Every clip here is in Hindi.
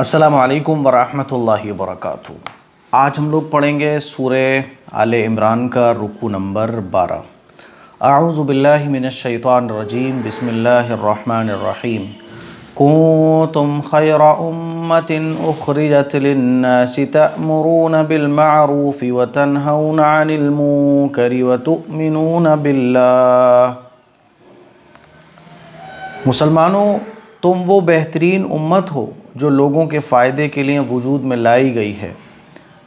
असलकम वरहमल वरक़ आज हम लोग पढ़ेंगे सूर आल इमरान का रुकू नंबर बारह आउज़बिल्लिमिनशैतरजीम बसमीम कुम खैर उम्मतिन उखरजतमरून बिलमूफ़ी वतनमू करी वतमिन बिल्ला मुसलमानों तुम वो बेहतरीन उम्मत हो जो लोगों के फ़ायदे के लिए वजूद में लाई गई है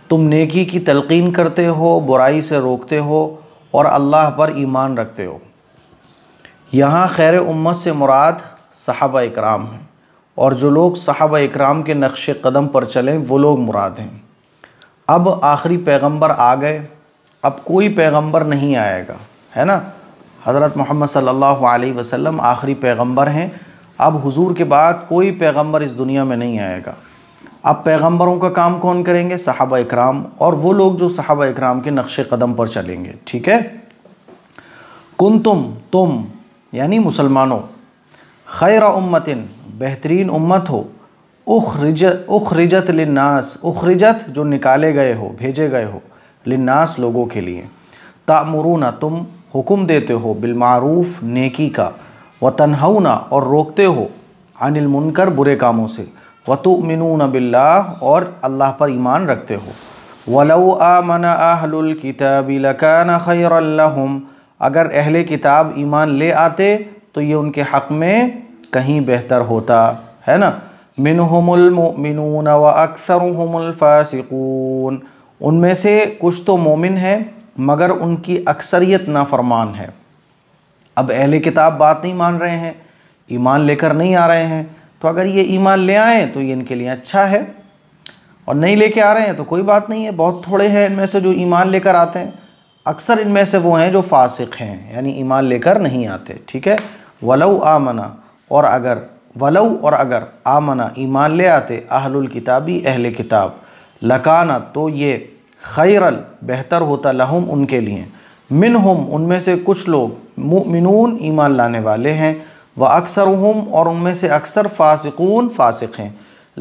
तुम नेकी की तलकिन करते हो बुराई से रोकते हो और अल्लाह पर ईमान रखते हो यहाँ खैर उम्मत से मुराद साहब इक्राम हैं और जो लोग साहब इक्राम के नक्श कदम पर चलें वो लोग मुराद हैं अब आखिरी पैगंबर आ गए अब कोई पैगंबर नहीं आएगा है ना हज़रत मोहम्मद सल्लल्लाहु अलैहि वसल्लम आखिरी पैगंबर हैं अब हुजूर के बाद कोई पैगंबर इस दुनिया में नहीं आएगा अब पैगंबरों का काम कौन करेंगे साहबा इकराम और वो लोग जो साहबा इकराम के नक्श कदम पर चलेंगे ठीक है कुन तुम तुम यानी मुसलमानों खैर उम्मतिन बेहतरीन उम्मत हो उखरिज उखरिजत लिन्नास उखरिजत जो निकाले गए हो भेजे गए हो लिन्नास लोगों के लिए तामरूना तुम हुक्म देते हो बिलमारूफ़ नेकी का व तनहउना और रोकते हो अनिल मुनकर बुरे कामों से मिनू नबिल्ला और अल्लाह पर ईमान रखते हो वलऊ आ मन किताब लकान अगर अहल किताब ईमान ले आते तो ये उनके हक़ में कहीं बेहतर होता है ना मिन हमिन व अक्सर उनमें से कुछ तो मोमिन है मगर उनकी अक्सरियत नाफरमान है अब अहले किताब बात नहीं मान रहे हैं ईमान लेकर नहीं आ रहे हैं तो अगर ये ईमान ले आएँ तो ये इनके लिए अच्छा है और नहीं लेके आ रहे हैं तो कोई बात नहीं है बहुत थोड़े हैं इनमें से जो ईमान लेकर आते हैं अक्सर इनमें से वो हैं जो फासिक हैं यानी ईमान लेकर नहीं आते ठीक है वलऊ आमना और अगर वलऊ और अगर आमना ईमान ले आते अहलुल किताबी अहल किताब लकाना तो ये खैरल बेहतर होता लहम उनके लिए मिन हम उनमें से कुछ लोग मुमिनून ईमान लाने वाले हैं व अक्सर हम और उनमें से अक्सर फासिकून फासिक हैं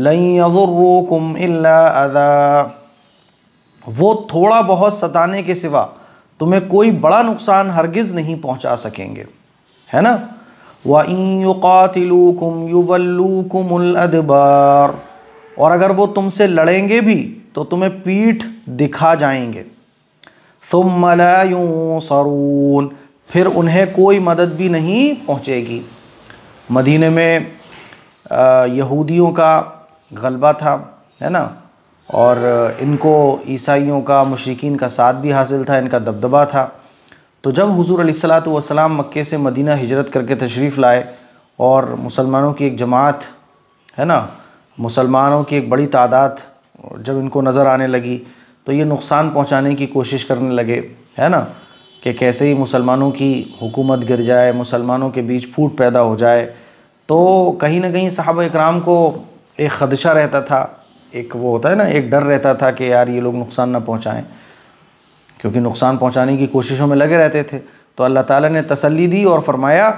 लई यजुर्रुकुम अदा वो थोड़ा बहुत सताने के सिवा तुम्हें कोई बड़ा नुकसान हरगिज़ नहीं पहुँचा सकेंगे है ना व युकातिलूकुम और अगर वो तुमसे लड़ेंगे भी तो तुम्हें पीठ दिखा जाएंगे सुमलायूँ सरून फिर उन्हें कोई मदद भी नहीं पहुँचेगी मदीने में यहूदियों का गलबा था है ना और इनको ईसाइयों का मशरकिन का साथ भी हासिल था इनका दबदबा था तो जब हजूर सलात वसलाम मक्के से मदीना हिजरत करके तशरीफ़ लाए और मुसलमानों की एक जमात है ना मुसलमानों की एक बड़ी तादाद जब इनको नज़र आने लगी तो ये नुकसान पहुंचाने की कोशिश करने लगे है ना कि कैसे ही मुसलमानों की हुकूमत गिर जाए मुसलमानों के बीच फूट पैदा हो जाए तो कहीं ना कहीं साहब इक्राम को एक खदशा रहता था एक वो होता है ना एक डर रहता था कि यार ये लोग नुकसान ना पहुँचाएँ क्योंकि नुकसान पहुँचाने की कोशिशों में लगे रहते थे तो अल्लाह ताला ने तसल्ली दी और फरमाया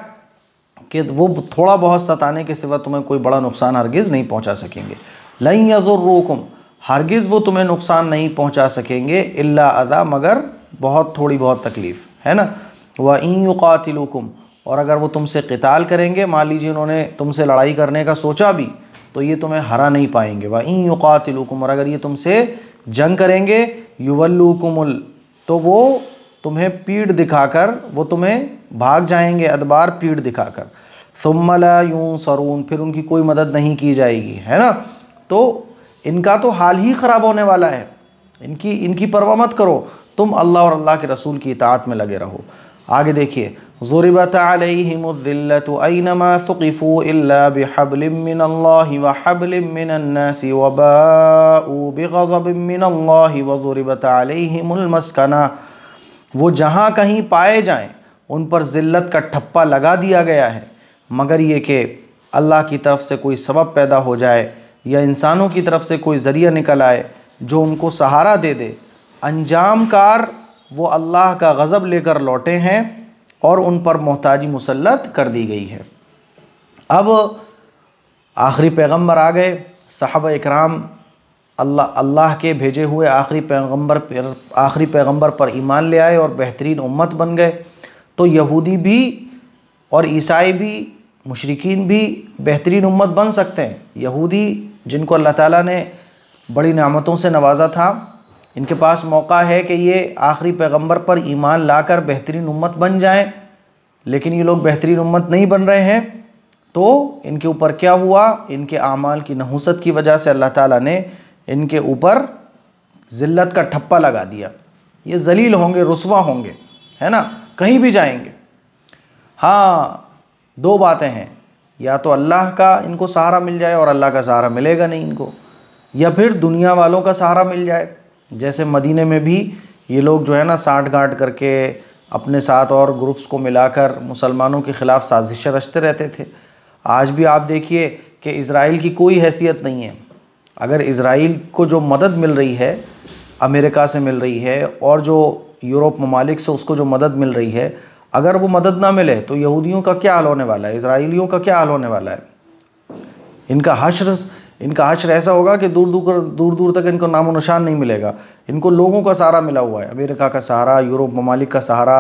कि वो थोड़ा बहुत सताने के सिवा तुम्हें कोई बड़ा नुकसान हरगिज़ नहीं पहुँचा सकेंगे लई यज़ुर्रुकुम हरगिज़ वो तुम्हें नुकसान नहीं पहुँचा सकेंगे अला अदा मगर बहुत थोड़ी बहुत तकलीफ़ है ना व इन युकातिलुकुम और अगर वो तुमसे कताल करेंगे मान लीजिए उन्होंने तुमसे लड़ाई करने का सोचा भी तो ये तुम्हें हरा नहीं पाएंगे व इन युकातिलुकुम और अगर ये तुमसे जंग करेंगे युवल्लुकुमुल तो वो तुम्हें पीठ दिखाकर वो तुम्हें भाग जाएंगे अदबार पीठ दिखाकर सुमला यूं सरून फिर उनकी कोई मदद नहीं की जाएगी है ना तो इनका तो हाल ही ख़राब होने वाला है इनकी इनकी परवाह मत करो तुम अल्लाह और अल्लाह के रसूल की इतात में लगे रहो आगे देखिए वो जहाँ कहीं पाए जाएँ उन पर ज़िल्लत का ठप्पा लगा दिया गया है मगर ये कि अल्लाह की तरफ से कोई सबब पैदा हो जाए या इंसानों की तरफ से कोई ज़रिया निकल आए जो उनको सहारा दे दे अंजाम कार वो अल्लाह का गज़ब लेकर लौटे हैं और उन पर मोहताजी मुसलत कर दी गई है अब आखिरी पैगंबर आ गए साहब इकराम अल्लाह अल्लाह के भेजे हुए आखिरी पैगंबर पर आखिरी पैगंबर पर ईमान ले आए और बेहतरीन उम्मत बन गए तो यहूदी भी और ईसाई भी मुशरकिन भी बेहतरीन उम्मत बन सकते हैं यहूदी जिनको अल्लाह ताला ने बड़ी नामतों से नवाजा था इनके पास मौका है कि ये आखिरी पैगंबर पर ईमान लाकर बेहतरीन उम्मत बन जाएं लेकिन ये लोग बेहतरीन उम्मत नहीं बन रहे हैं तो इनके ऊपर क्या हुआ इनके अमाल की नहुसत की वजह से अल्लाह ताला ने इनके ऊपर ज़िल्लत का ठप्पा लगा दिया ये जलील होंगे रसवा होंगे है ना कहीं भी जाएंगे हाँ दो बातें हैं या तो अल्लाह का इनको सहारा मिल जाए और अल्लाह का सहारा मिलेगा नहीं इनको या फिर दुनिया वालों का सहारा मिल जाए जैसे मदीने में भी ये लोग जो है ना साठ गांठ करके अपने साथ और ग्रुप्स को मिलाकर मुसलमानों के ख़िलाफ़ साजिशें रचते रहते थे आज भी आप देखिए कि इसराइल की कोई हैसियत नहीं है अगर इसराइल को जो मदद मिल रही है अमेरिका से मिल रही है और जो यूरोप ममालिक से उसको जो मदद मिल रही है अगर वो मदद ना मिले तो यहूदियों का क्या हाल होने वाला है इसराइलियों का क्या हाल होने वाला है इनका हश्र इनका आश्र ऐसा होगा कि दूर दूर दूर दूर तक इनको नामो निशान नहीं मिलेगा इनको लोगों का सहारा मिला हुआ है अमेरिका का सहारा यूरोप ममालिक का सहारा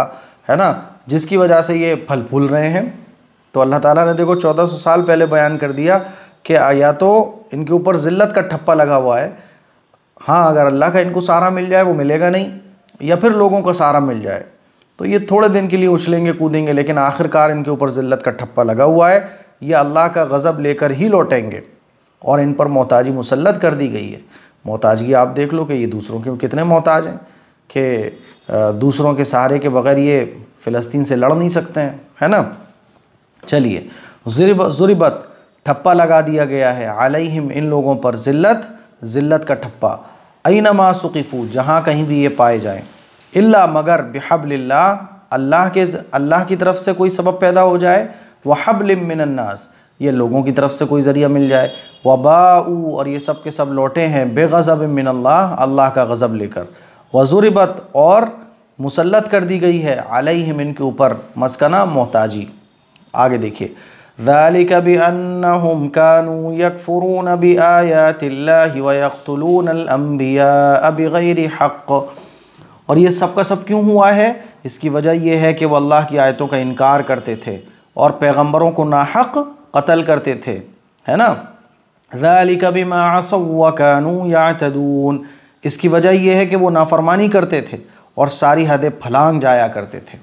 है ना जिसकी वजह से ये फल फूल रहे हैं तो अल्लाह ताला ने देखो 1400 साल पहले बयान कर दिया कि या तो इनके ऊपर ज़िल्लत का ठप्पा लगा हुआ है हाँ अगर अल्लाह का इनको सहारा मिल जाए वो मिलेगा नहीं या फिर लोगों का सहारा मिल जाए तो ये थोड़े दिन के लिए उछलेंगे कूदेंगे लेकिन आखिरकार इनके ऊपर ज़िल्लत का ठप्पा लगा हुआ है ये अल्लाह का गज़ब लेकर ही लौटेंगे और इन पर मोहताजी मुसलत कर दी गई है मोहताजगी आप देख लो कि ये दूसरों के कितने मोहताज हैं कि दूसरों के सहारे के बगैर ये फ़िलिस्तीन से लड़ नहीं सकते हैं है ना चलिए ज़ुरबत ठप्पा लगा दिया गया है आलिम इन लोगों पर ज़िल्लत ज़िल्लत का ठप्पा अनमा सुकीफ़ू जहाँ कहीं भी ये पाए जाएँ अल्ला मगर बेहबल्ला अल्लाह के अल्लाह की तरफ से कोई सबब पैदा हो जाए वह वहबलमनास ये लोगों की तरफ से कोई ज़रिया मिल जाए वबाऊ और ये सब के सब लौटे हैं बेगज़ब मिन अल्लाह अल्लाह का गज़ब लेकर वज़ुरबत और मुसलत कर दी गई है अलहिम इनके ऊपर मस्कना मोहताजी आगे देखिए ذلك بأنهم كانوا يكفرون بآيات الله ويقتلون الأنبياء بغير حق और ये सब का सब क्यों हुआ है इसकी वजह यह है कि वह अल्लाह की आयतों का इनकार करते थे और पैगम्बरों को ना हक कत्ल करते थे है ना ज़ाली कभी मासवानू या तदून इसकी वजह यह है कि वो नाफरमानी करते थे और सारी हदें फलांग जाया करते थे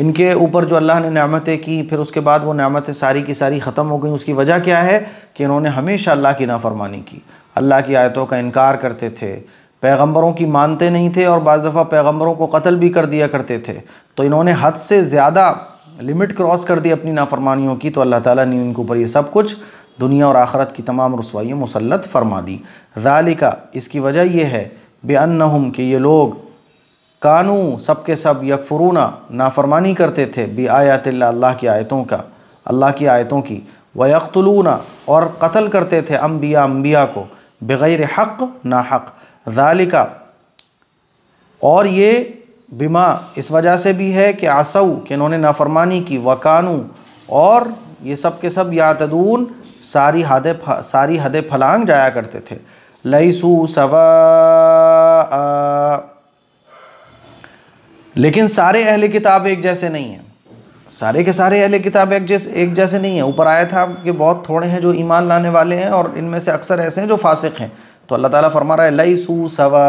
इनके ऊपर जो अल्लाह ने नामतें की फिर उसके बाद वो नामतें सारी की सारी ख़त्म हो गई उसकी वजह क्या है कि इन्होंने हमेशा अल्लाह की नाफरमानी की अल्लाह की आयतों का इनकार करते थे पैगंबरों की मानते नहीं थे और बज़ दफ़ा पैगंबरों को कत्ल भी कर दिया करते थे तो इन्होंने हद से ज़्यादा लिमिट क्रॉस कर दी अपनी नाफरमानियों की तो अल्लाह ताला ने उनके ऊपर ये सब कुछ दुनिया और आखरत की तमाम रसवाइयाँ मुसलत फरमा दी जालिका इसकी वजह यह है बेअन्नहुम कि ये लोग कानू सब के सब यकफरूना नाफरमानी करते थे बे आयात अल्लाह की आयतों का अल्लाह की आयतों की यकतलूना और कत्ल करते थे अम्बिया अम्बिया को बग़ैर हक़ ना हक़ जालिका और ये बिमा इस वजह से भी है कि आसऊ कि इन्होंने नाफरमानी की वकानू और ये सब के सब यातदून सारी हद सारी हद फलांग जाया करते थे लईसू सवा लेकिन सारे अहले किताब एक जैसे नहीं हैं सारे के सारे अहले किताब एक जैसे एक जैसे नहीं हैं ऊपर आया था कि बहुत थोड़े हैं जो ईमान लाने वाले हैं और इनमें से अक्सर ऐसे हैं जो फासिक हैं तो अल्लाह ताला फरमा रहा है लईसू सवा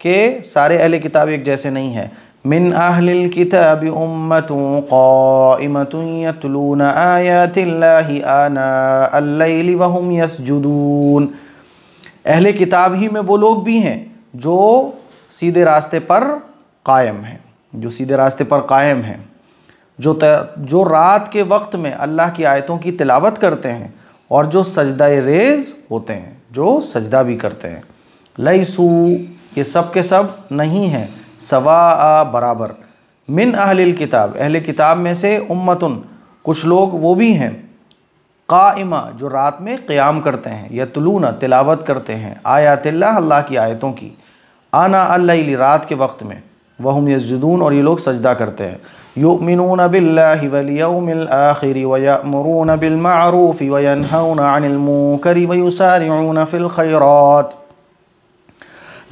के सारे अहल किताब एक जैसे नहीं है मिन अहलिल किताब उम्मतुन काइमतुन यतलून आयातिल्लाहि आना अल्लैलि व हुम यसजुदून अहले किताब ही में वो लोग भी हैं जो सीधे रास्ते पर कायम हैं जो सीधे रास्ते पर कायम हैं जो त, जो रात के वक्त में अल्लाह की आयतों की तिलावत करते हैं और जो सजदा रेज होते हैं जो सजदा भी करते हैं लईसू ये सब के सब नहीं हैं सवा आ बराबर मिन अहल किताब अहल किताब में से उम्मतन कुछ लोग वो भी हैं काइमा जो रात में क़्याम करते हैं या तलूना तिलावत करते हैं आयातिल्ला अल्लाह की आयतों की आना अल्ला रात के वक्त में वहम यजदून और ये लोग सजदा करते हैं युमिनून बिल्लाखिरी वरून बिलमाफ़ी वन करी वयुसारून फ़िलखरात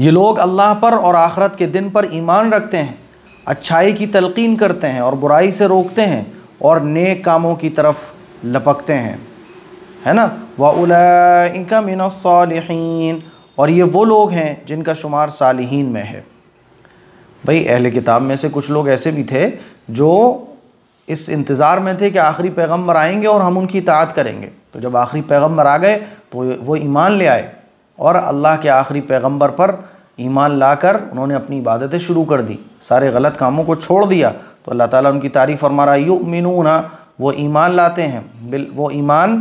ये लोग अल्लाह पर और आखरत के दिन पर ईमान रखते हैं अच्छाई की तलकीन करते हैं और बुराई से रोकते हैं और नेक कामों की तरफ लपकते हैं है ना वाउलाइका मिनसालिहीन और ये वो लोग हैं जिनका शुमार सालिहीन में है भाई अहले किताब में से कुछ लोग ऐसे भी थे जो इस इंतज़ार में थे कि आखिरी पैगम्बर आएंगे और हम उनकी इतात करेंगे तो जब आखिरी पैगम्बर आ गए तो वो ईमान ले आए और अल्लाह के आखिरी पैगंबर पर ईमान लाकर उन्होंने अपनी इबादतें शुरू कर दी सारे गलत कामों को छोड़ दिया तो अल्लाह ताला उनकी तारीफ़ फरमा रहा यू मिनूना वो ईमान लाते हैं बिल वो ईमान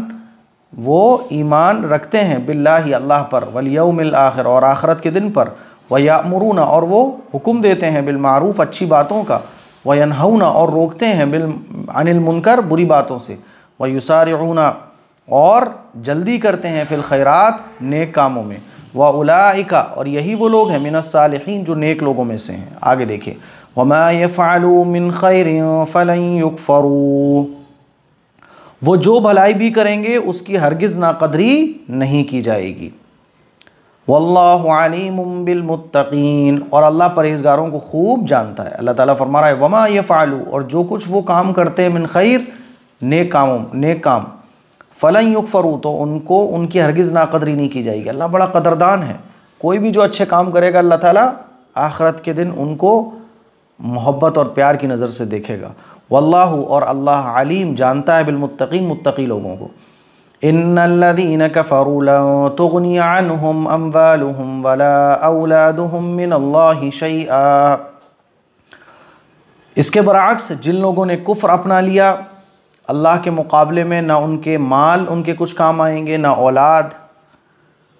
वो ईमान रखते हैं बिल्ला ही अल्लाह पर वलियमिल आखिर और आखरत के दिन पर वयामरून और वो हुक्म देते हैं बिलमूफ़ अच्छी बातों का वनहऊना और रोकते हैं बिल अनिल मुनकर बुरी बातों से व वयुसारूना और जल्दी करते हैं फिल खैरात नेक कामों में व उलाइका और यही वो लोग हैं मिनसाल जो नेक लोगों में से हैं आगे देखिए वमा ये फ़ालू मिन खैर फ़लफ़रू वो जो भलाई भी करेंगे उसकी हरगिज़ नाकदरी नहीं की जाएगी वल्लिमुबिलमतकीन और अल्लाह परहेजगारों को खूब जानता है अल्लाह ताला फरमा रहा है वमा ये फ़ालू और जो कुछ वो काम करते हैं मिन खैर नेक कामों नेक काम फ़लन युग फरू तो उनको उनकी हरगिज़ नाकदरी नहीं की जाएगी अल्लाह बड़ा कदरदान है कोई भी जो अच्छे काम करेगा अल्लाह ताला आखरत के दिन उनको मोहब्बत और प्यार की नज़र से देखेगा वल्लाह और अल्लाह आलीम जानता है बिलमुत्तकीन मुत्तकी लोगों को इन्नल्लज़ीन कफ़रू लन तुगनी वला औलादुहुम शैआ इसके बरक्स जिन लोगों ने कुफ्र अपना लिया अल्लाह के मुकाबले में ना उनके माल उनके कुछ काम आएंगे ना औलाद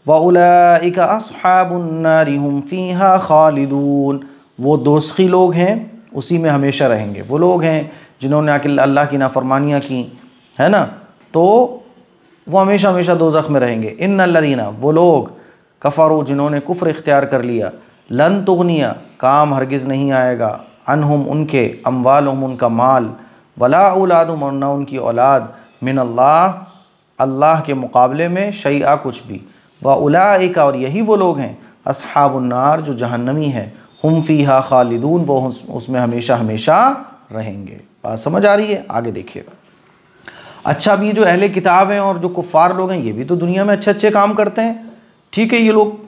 वउलाइका असहाबुन्नारिहम फ़ीहा खालिदून वो दोस्ख़ी लोग हैं उसी में हमेशा रहेंगे वो लोग हैं जिन्होंने आके अल्लाह की नाफरमानियाँ की है ना तो वो हमेशा हमेशा दो जख्म में रहेंगे इन लदीना वो लोग कफ़ारो जिन्होंने कुफ्र इख्तियार कर लिया लन तुगनिया काम हरगिज़ नहीं आएगा अनहुम उनके अमवाल उनका माल वला औलाद मन्ना उनकी औलाद मिन अल्लाह अल्लाह के मुकाबले में शैया कुछ भी व उलाइका और यही वो लोग हैं असहाबुन्नार जो जहन्नमी है हम फ़ीहा खालिदून वो उसमें हमेशा हमेशा रहेंगे बात समझ आ रही है आगे देखिए अच्छा भी जो अहले किताब हैं और जो कुफ़ार लोग हैं ये भी तो दुनिया में अच्छे अच्छे काम करते हैं ठीक है ये लोग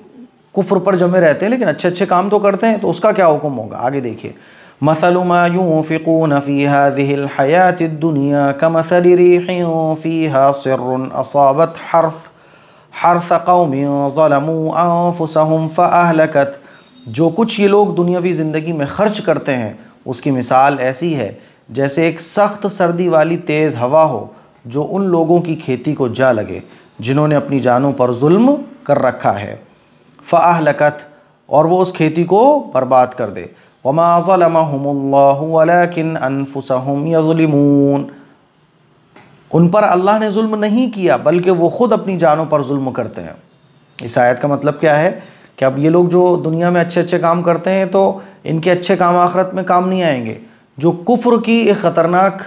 कुफ्र पर जमे रहते हैं लेकिन अच्छे अच्छे काम तो करते हैं तो उसका क्या हुक्म होगा आगे देखिए مثل ما ينفقون في هذه الحياة الدنيا كمثل ريح فيها صر أصابت حرث حرث قوم ظلموا أنفسهم فأهلكت जो कुछ ये लोग दुनियावी ज़िंदगी में खर्च करते हैं उसकी मिसाल ऐसी है जैसे एक सख्त सर्दी वाली तेज़ हवा हो जो उन लोगों की खेती को जा लगे जिन्होंने अपनी जानों पर जुल्म कर रखा है फ़ाहलकत और वो उस खेती को बर्बाद कर दे الله ولكن अनफुसहम يظلمون उन पर अल्लाह ने जुल्म नहीं किया बल्कि वो ख़ुद अपनी जानों पर जुल्म करते हैं इस आयत का मतलब क्या है कि अब ये लोग जो दुनिया में अच्छे अच्छे काम करते हैं तो इनके अच्छे काम आखरत में काम नहीं आएंगे जो कुफ्र की एक ख़तरनाक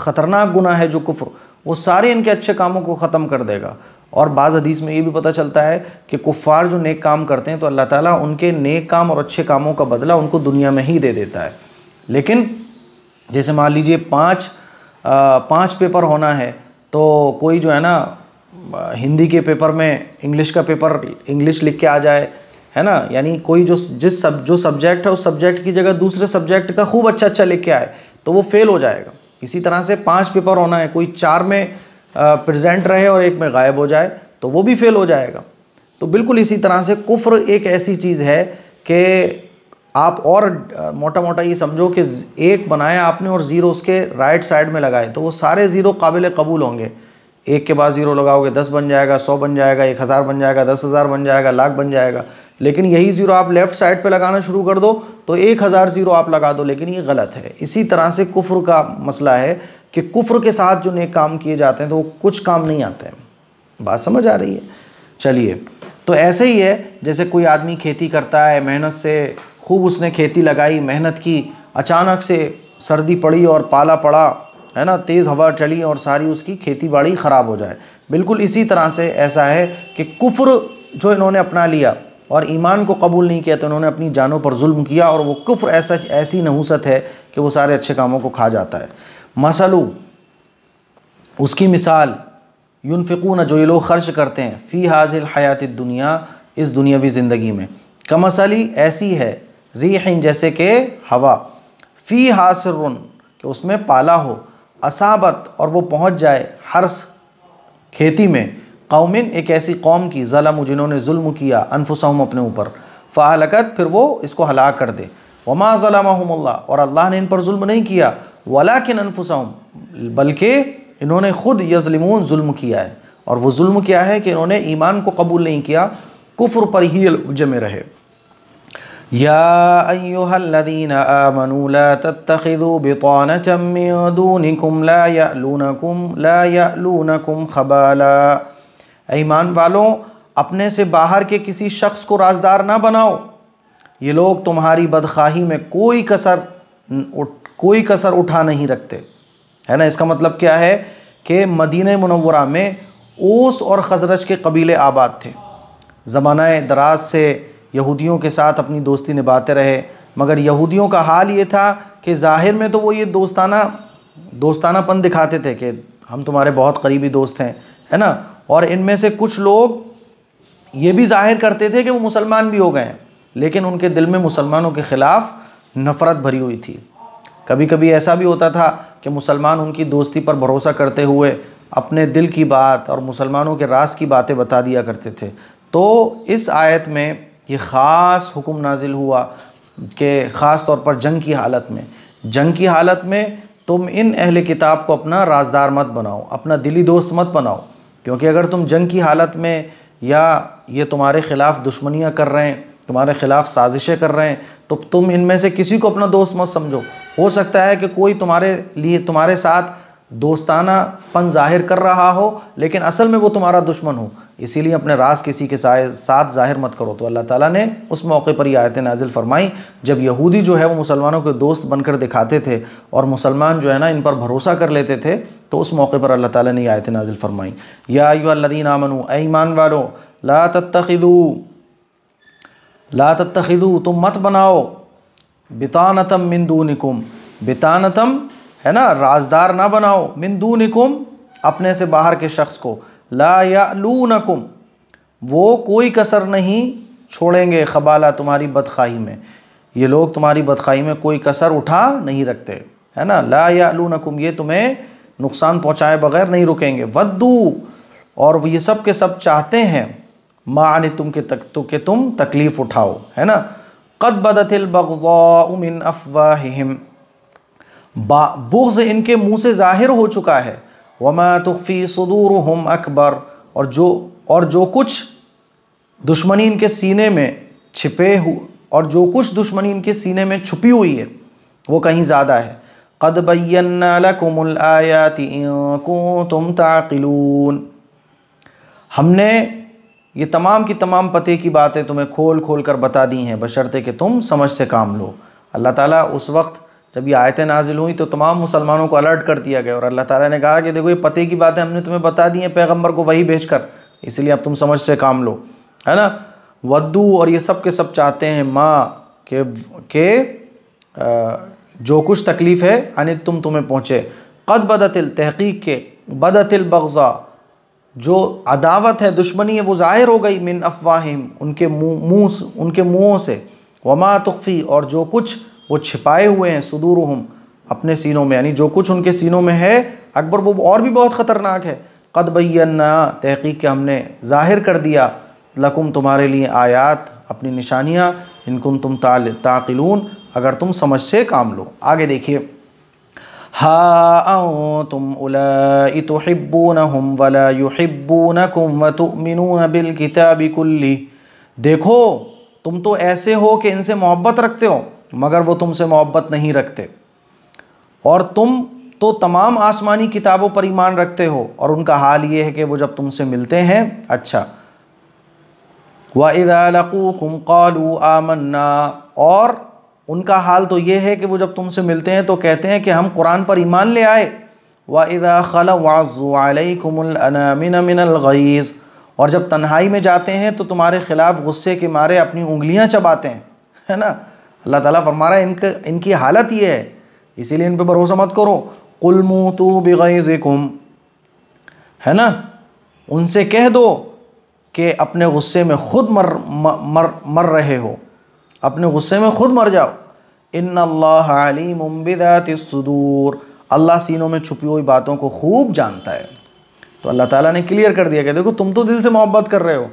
ख़तरनाक गुना है जो कुफ्र वो सारे इनके अच्छे कामों को ख़त्म कर देगा और बाज़ हदीस में ये भी पता चलता है कि कुफ़ार जो नेक काम करते हैं तो अल्लाह ताला उनके नेक काम और अच्छे कामों का बदला उनको दुनिया में ही दे देता है लेकिन जैसे मान लीजिए पाँच पाँच पेपर होना है तो कोई जो है ना हिंदी के पेपर में इंग्लिश का पेपर इंग्लिश लिख के आ जाए है ना यानी कोई जो जिस सब जो सब्जेक्ट है उस सब्जेक्ट की जगह दूसरे सब्जेक्ट का खूब अच्छा अच्छा लिख के आए तो वो फेल हो जाएगा इसी तरह से पांच पेपर होना है कोई चार में प्रेजेंट रहे और एक में गायब हो जाए तो वो भी फेल हो जाएगा तो बिल्कुल इसी तरह से कुफ्र एक ऐसी चीज़ है कि आप और मोटा मोटा ये समझो कि एक बनाया आपने और ज़ीरो उसके राइट साइड में लगाए तो वो सारे ज़ीरो काबिल कबूल होंगे एक के बाद ज़ीरो लगाओगे दस बन जाएगा सौ बन जाएगा एक हज़ार बन जाएगा दस हज़ार बन जाएगा लाख बन जाएगा लेकिन यही ज़ीरो आप लेफ़्ट साइड पे लगाना शुरू कर दो तो एक हज़ार ज़ीरो आप लगा दो लेकिन ये गलत है इसी तरह से कुफ्र का मसला है कि कुफ्र के साथ जो नेक काम किए जाते हैं तो वो कुछ काम नहीं आते हैं बात समझ आ रही है चलिए तो ऐसे ही है जैसे कोई आदमी खेती करता है मेहनत से खूब उसने खेती लगाई मेहनत की अचानक से सर्दी पड़ी और पाला पड़ा है ना तेज़ हवा चली और सारी उसकी खेती बाड़ी ख़राब हो जाए बिल्कुल इसी तरह से ऐसा है कि कुफ्र जो इन्होंने अपना लिया और ईमान को कबूल नहीं किया तो उन्होंने अपनी जानों पर जुल्म किया और वो कुफ्र ऐसा ऐसी नहूसत है कि वो सारे अच्छे कामों को खा जाता है मसलू उसकी मिसाल यूनफिकून जो ये लोग खर्च करते हैं फ़ी हाजिल हयात दुनिया इस दुनियावी ज़िंदगी में कमसली ऐसी है रीहिन जैसे कि हवा फ़ी हासिर कि उसमें पाला हो असाबत और वो पहुंच जाए हर्स खेती में कौमिन एक ऐसी कौम की ज़लम जिन्होंने जुल्म किया अनफुसम अपने ऊपर फ़ाहलकत फिर वो इसको हलाक कर दे वमाज़लमहमल्ला और अल्लाह ने इन पर जुल्म नहीं किया वला के बल्कि इन्होंने ख़ुद यजलिमून जुल्म किया है और वह जुल्म क्या है कि इन्होंने ईमान को कबूल नहीं किया कुफ्र पर ही जमे रहे यादीन आमनूला तत्तखिदू बितान चम्यूनिकुम ला यालूनकुम ला यालूनकुम खबाला ईमान वालों अपने से बाहर के किसी शख्स को राजदार ना बनाओ ये लोग तुम्हारी बदखाही में कोई कसर कोई कसर उठा नहीं रखते है ना इसका मतलब क्या है कि मदीन मनवरा में ओस और खजरज के कबीले आबाद थे ज़माना दराज से यहूदियों के साथ अपनी दोस्ती निभाते रहे मगर यहूदियों का हाल ये था कि ज़ाहिर में तो वो ये दोस्ताना दोस्तानापन दिखाते थे कि हम तुम्हारे बहुत करीबी दोस्त हैं है ना और इनमें से कुछ लोग ये भी जाहिर करते थे कि वो मुसलमान भी हो गए हैं लेकिन उनके दिल में मुसलमानों के ख़िलाफ़ नफ़रत भरी हुई थी कभी कभी ऐसा भी होता था कि मुसलमान उनकी दोस्ती पर भरोसा करते हुए अपने दिल की बात और मुसलमानों के रास की बातें बता दिया करते थे तो इस आयत में ये ख़ास हुक्म नाजिल हुआ कि ख़ास तौर पर जंग की हालत में जंग की हालत में तुम इन अहल किताब को अपना राजदार मत बनाओ अपना दिली दोस्त मत बनाओ क्योंकि अगर तुम जंग की हालत में या ये तुम्हारे ख़िलाफ़ दुश्मनियाँ कर रहे हैं तुम्हारे खिलाफ साजिशें कर रहे हैं तो तुम इनमें से किसी को अपना दोस्त मत समझो हो सकता है कि कोई तुम्हारे लिए तुम्हारे साथ दोस्ताना पन जाहिर कर रहा हो लेकिन असल में वो तुम्हारा दुश्मन हो इसीलिए अपने रास किसी के साथ जाहिर मत करो तो अल्लाह ताला ने उस मौके पर ये आयत नाजिल फरमाई जब यहूदी जो है वो मुसलमानों के दोस्त बनकर दिखाते थे और मुसलमान जो है ना इन पर भरोसा कर लेते थे तो उस मौके पर अल्लाह ताला ने ये आयत नाजिल फरमाई या युल्लिन आमनु ईमान वालो ला तत्तखिदू ला तखिदू तुम मत बनाओ बितानतम मिंदू निकुम बितानतम है ना राजदार ना बनाओ मिंदू निकुम अपने से बाहर के शख्स को ला या लू नकुम वो कोई कसर नहीं छोड़ेंगे खबाला तुम्हारी बदखाही में ये लोग तुम्हारी बदखाही में कोई कसर उठा नहीं रखते है ना ला या लू नकुम ये तुम्हें नुकसान पहुँचाए बगैर नहीं रुकेंगे वद्दू और ये सब के सब चाहते हैं मान तुम के तक तो के तुम तकलीफ़ उठाओ है ना कद बदतिल उमिन अफवाहिम बुग्ज़ इनके मुंह से ज़ाहिर हो चुका है वमा तुफ़ी सदूर हम अकबर और जो और जो कुछ दुश्मनी इनके सीने में छिपे हु और जो कुछ दुश्मनी इनके सीने में छुपी हुई है वो कहीं ज़्यादा है कद बयानकुमल आयाति तुम ताकिलून हमने ये तमाम की तमाम पते की बातें तुम्हें खोल खोल कर बता दी हैं बशर्ते कि तुम समझ से काम लो अल्लाह ताला उस वक्त जब ये आयतें नाजिल हुई तो तमाम मुसलमानों को अलर्ट कर दिया गया और अल्लाह ताला ने कहा कि देखो ये पते की बातें हमने तुम्हें बता दी हैं पैगम्बर को वही भेज कर इसलिए अब तुम समझ से काम लो है ना वद्दू और ये सब के सब चाहते हैं माँ के के जो कुछ तकलीफ़ है अनित तुम तुम्हें पहुँचे कद बदतिल तहकीक के बदतिल बगज़ा जो अदावत है दुश्मनी है वो ज़ाहिर हो गई मिन अफवाहिम उनके मुँह मुँह उनके मुँहों से वमा तुफ़ी और जो कुछ वो छिपाए हुए हैं सदूर अपने सीनों में यानी जो कुछ उनके सीनों में है अकबर वो और भी बहुत ख़तरनाक है कद बैना तहकीक के हमने ज़ाहिर कर दिया लकुम तुम्हारे लिए आयात अपनी निशानियाँ इनकुम तुम ताकिलून अगर तुम समझ से काम लो आगे देखिए ها أنتم أولئك تحبونهم ولا يحبونكم وتؤمنون بالكتاب كله देखो तुम तो ऐसे हो कि इनसे मोहब्बत रखते हो मगर वो तुमसे मोहब्बत नहीं रखते और तुम तो तमाम आसमानी किताबों पर ईमान रखते हो और उनका हाल ये है कि वो जब तुमसे मिलते हैं अच्छा व इदालकूकुम कालू आमन्ना और उनका हाल तो ये है कि वो जब तुमसे मिलते हैं तो कहते हैं कि हम कुरान पर ईमान ले आए वादा खल वाज़ुआलकुमनामिनगीज़ और जब तन्हाई में जाते हैं तो तुम्हारे ख़िलाफ़ गुस्से के मारे अपनी उंगलियां चबाते हैं है ना अल्लाह ताला फरमा रहा है इनकी हालत ये है इसीलिए इन पर भरोसा मत करो मुँह तो बेगैज़ुम है ना उनसे कह दो कि अपने गुस्से में ख़ुद मर मर मर रहे हो अपने गुस्से में खुद मर जाओ इन अल्लाम उम्बिदातूर अल्लाह सीनों में छुपी हुई बातों को खूब जानता है तो अल्लाह ताला ने क्लियर कर दिया कि देखो तुम तो दिल से मोहब्बत कर रहे हो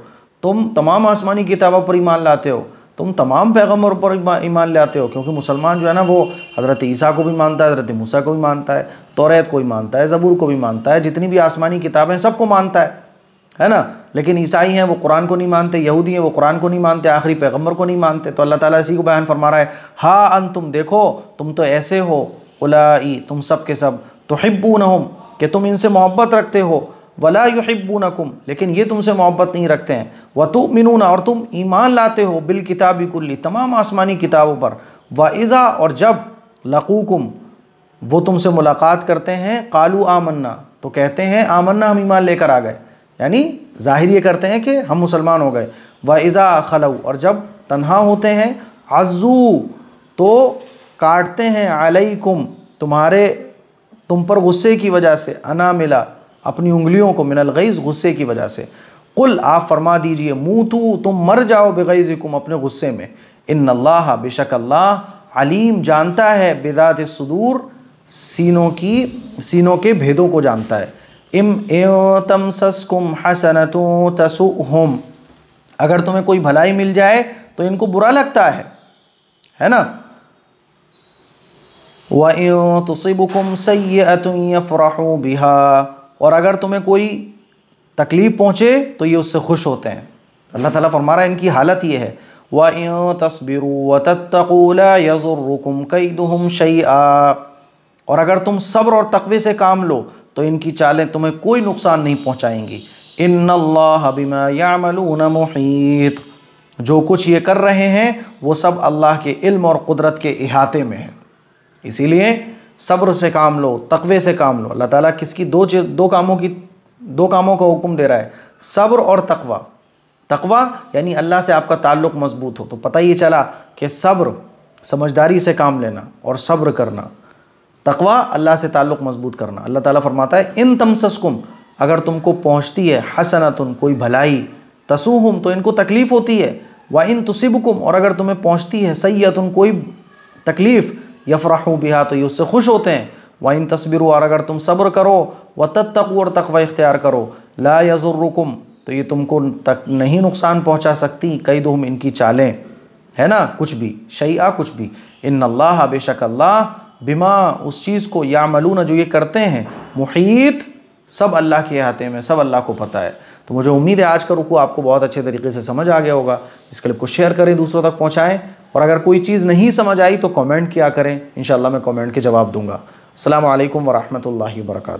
तुम तमाम आसमानी किताबों पर ईमान लाते हो तुम तमाम पैगम्बरों पर ईमान लाते हो क्योंकि मुसलमान जो है ना वो हज़रत ईसा को भी मानता है हज़रत मूसा को भी मानता है तोरेत को भी मानता है ज़बूर को भी मानता है जितनी भी आसमानी किताबें सबको मानता है है ना लेकिन ईसाई हैं वो कुरान को नहीं मानते यहूदी हैं वो कुरान को नहीं मानते आखिरी पैगम्बर को नहीं मानते तो अल्लाह ताला इसी को बयान फरमा रहा है हा अन तुम देखो तुम तो ऐसे हो उलाई तुम सब के सब तो हम कि तुम इनसे मोहब्बत रखते हो वला युहिब्बूनकुम लेकिन ये तुमसे मोहब्बत नहीं रखते हैं व तो ना और तुम ईमान लाते हो बिल किताबी कुल्ली तमाम आसमानी किताबों पर व इज़ा और जब लकूकुम वो तुमसे मुलाकात करते हैं कालू आमन्ना तो कहते हैं आमन्ना हम ईमान लेकर आ गए यानी ज़ाहिर ये करते हैं कि हम मुसलमान हो गए व इज़ा खलऊ और जब तन्हा होते हैं आजू तो काटते हैं अलैकुम तुम्हारे तुम पर गुस्से की वजह से अना मिला अपनी उंगलियों को मिनल गईज़ गुस्से की वजह से कुल आप फरमा दीजिए मुँह तू तुम मर जाओ बेगैज़ुम अपने गुस्से में इन अल्लाह बेशक अल्लाह अलीम जानता है बेदात सदूर सीनों की सीनों के भेदों को जानता है इम तम सस्कुम हसन तो तसुहम अगर तुम्हें कोई भलाई मिल जाए तो इनको बुरा लगता है है ना व तुसिबुकुम सैतफ़रहू बिहा और अगर तुम्हें कोई तकलीफ़ पहुँचे तो ये उससे खुश होते हैं अल्लाह ताला फरमा इनकी हालत ये है व तस्बिर व तत्तूला यज़ुर्रुकुम कई दुहम आ और अगर तुम सब्र और तकवे से काम लो तो इनकी चालें तुम्हें कोई नुकसान नहीं पहुँचाएंगी इन बिमा यामलून मुहीत जो कुछ ये कर रहे हैं वो सब अल्लाह के इल्म और कुदरत के अहाते में है इसीलिए सब्र से काम लो तकवे से काम लो अल्लाह ताला किसकी दो चीज़ दो कामों की दो कामों का हुक्म दे रहा है सब्र और तकवा तकवा यानी अल्लाह से आपका ताल्लुक़ मजबूत हो तो पता ही चला कि सब्र समझदारी से काम लेना और सब्र करना तकवा अल्लाह से ताल्लुक़ मजबूत करना अल्लाह ताला फरमाता है इन तमसस्कुम अगर तुमको पहुँचती है हसनतुन कोई भलाई तसूहम तो इनको तकलीफ़ होती है व इन तुसिबकुम और अगर तुम्हें पहुँचती है सैयतुन कोई तकलीफ़ यफ़राह बिहा तो ये उससे खुश होते हैं व इन तस्बिर और अगर तुम सब्र करो व तक और तकवा इख्तियार करो ला यजुर्रुकुम तो ये तुमको तक नहीं नुकसान पहुँचा सकती कई हम इनकी चालें है ना कुछ भी शैया कुछ भी इन अल्लाह बेशक अल्लाह बिमा उस चीज़ को या मलूना जो ये करते हैं मुहित सब अल्लाह के आते में सब अल्लाह को पता है तो मुझे उम्मीद है आज का रुकू आपको बहुत अच्छे तरीके से समझ आ गया होगा इस क्लिप को शेयर करें दूसरों तक पहुँचाएँ और अगर कोई चीज़ नहीं समझ आई तो कमेंट किया करें इन मैं कमेंट के जवाब दूंगा अल्लाम वरहमल वर्का